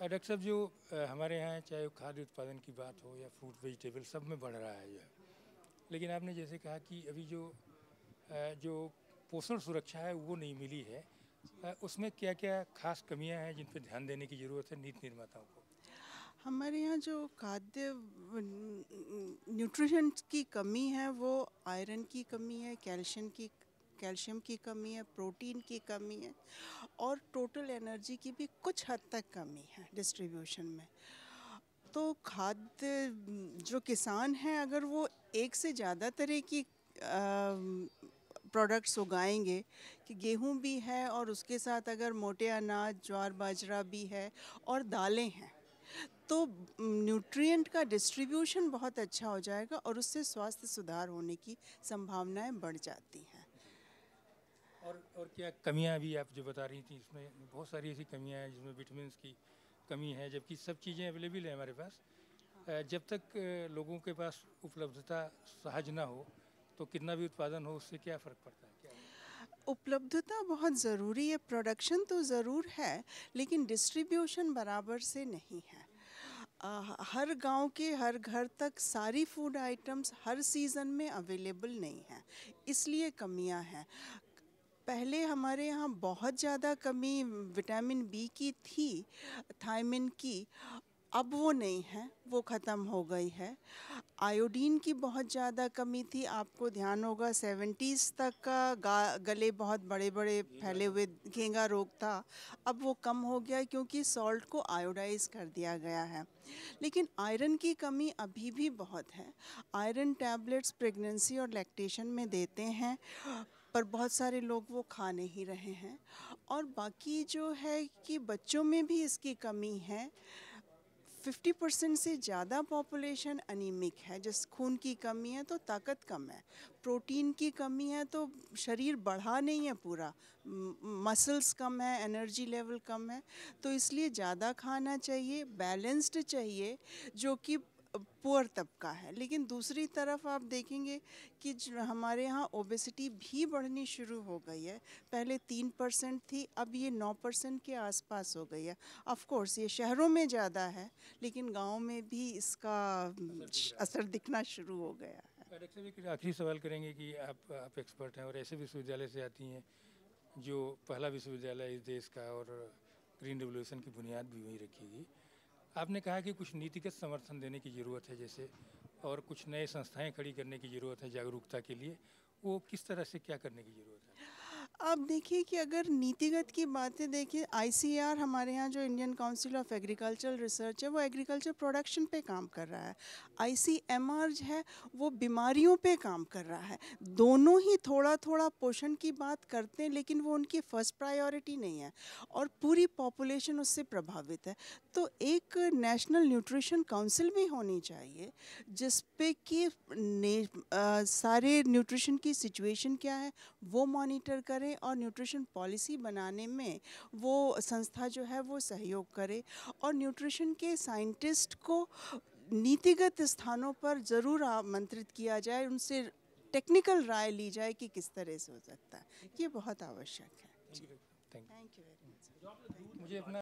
doctor साहब जो हमारे यहाँ चाहे खाद्य उत्पादन की बात हो या फ्रूट वेजिटेबल सब में बढ़ रहा है यह लेकिन आपने जैसे कहा कि अभी जो जो पोषण सुरक्षा है वो नहीं मिली है उसमें क्या क्या खास कमियां हैं जिन पर ध्यान देने की ज़रूरत है नीति निर्माताओं को हमारे यहाँ जो खाद्य न्यूट्रिशन की कमी है वो आयरन की कमी है कैल्शियम की कैल्शियम की कमी है प्रोटीन की कमी है और टोटल एनर्जी की भी कुछ हद तक कमी है डिस्ट्रीब्यूशन में तो खाद्य जो किसान हैं अगर वो एक से ज़्यादा तरह की प्रोडक्ट्स उगाएंगे कि गेहूं भी है और उसके साथ अगर मोटे अनाज ज्वार बाजरा भी है और दालें हैं तो न्यूट्रिएंट का डिस्ट्रीब्यूशन बहुत अच्छा हो जाएगा और उससे स्वास्थ्य सुधार होने की संभावनाएं बढ़ जाती हैं और और क्या कमियां भी आप जो बता रही थी इसमें बहुत सारी ऐसी कमियां हैं जिसमें विटामिन की कमी है जबकि सब चीज़ें अवेलेबल हैं हमारे पास जब तक लोगों के पास उपलब्धता सहज ना हो तो कितना भी उत्पादन हो उससे क्या फ़र्क पड़ता है क्या उपलब्धता बहुत ज़रूरी है प्रोडक्शन तो ज़रूर है लेकिन डिस्ट्रीब्यूशन बराबर से नहीं है आ, हर गांव के हर घर तक सारी फूड आइटम्स हर सीज़न में अवेलेबल नहीं हैं इसलिए कमियां हैं पहले हमारे यहाँ बहुत ज़्यादा कमी विटामिन बी की थी थायमिन की अब वो नहीं है वो ख़त्म हो गई है आयोडीन की बहुत ज़्यादा कमी थी आपको ध्यान होगा सेवेंटीज़ तक का गले बहुत बड़े बड़े फैले हुए घेंगा रोग था अब वो कम हो गया क्योंकि सॉल्ट को आयोडाइज कर दिया गया है लेकिन आयरन की कमी अभी भी बहुत है आयरन टैबलेट्स प्रेगनेंसी और लैक्टेशन में देते हैं पर बहुत सारे लोग वो खा नहीं रहे हैं और बाकी जो है कि बच्चों में भी इसकी कमी है 50 परसेंट से ज़्यादा पॉपुलेशन अनिमिक है जिस खून की कमी है तो ताकत कम है प्रोटीन की कमी है तो शरीर बढ़ा नहीं है पूरा मसल्स कम है एनर्जी लेवल कम है तो इसलिए ज़्यादा खाना चाहिए बैलेंस्ड चाहिए जो कि पुअर तबका है लेकिन दूसरी तरफ आप देखेंगे कि हमारे यहाँ ओबेसिटी भी बढ़नी शुरू हो गई है पहले तीन परसेंट थी अब ये नौ परसेंट के आसपास हो गई है ऑफ कोर्स ये शहरों में ज़्यादा है लेकिन गाँव में भी इसका असर दिखना शुरू हो गया है डॉक्टर आखिरी सवाल करेंगे कि आप आप एक्सपर्ट हैं और ऐसे विश्वविद्यालय से आती हैं जो पहला विश्वविद्यालय इस देश का और ग्रीन रेवोल्यूशन की बुनियाद भी वहीं रखी गई आपने कहा कि कुछ नीतिगत समर्थन देने की ज़रूरत है जैसे और कुछ नए संस्थाएं खड़ी करने की ज़रूरत है जागरूकता के लिए वो किस तरह से क्या करने की ज़रूरत है अब देखिए कि अगर नीतिगत की बातें देखिए आईसीआर हमारे यहाँ जो Indian Council of Agricultural Research है वो एग्रीकल्चर प्रोडक्शन पे काम कर रहा है आईसीएमआर है वो बीमारियों पे काम कर रहा है दोनों ही थोड़ा थोड़ा पोषण की बात करते हैं लेकिन वो उनकी फर्स्ट प्रायोरिटी नहीं है और पूरी पॉपुलेशन उससे प्रभावित है तो एक नेशनल न्यूट्रिशन काउंसिल भी होनी चाहिए जिस पर कि सारे न्यूट्रिशन की सिचुएशन क्या है वो मॉनिटर करें में और न्यूट्रिशन पॉलिसी बनाने में वो संस्था जो है वो सहयोग करे और न्यूट्रिशन के साइंटिस्ट को नीतिगत स्थानों पर ज़रूर आमंत्रित किया जाए उनसे टेक्निकल राय ली जाए कि किस तरह से हो सकता है ये बहुत आवश्यक है थैंक यू वेरी मच मुझे अपना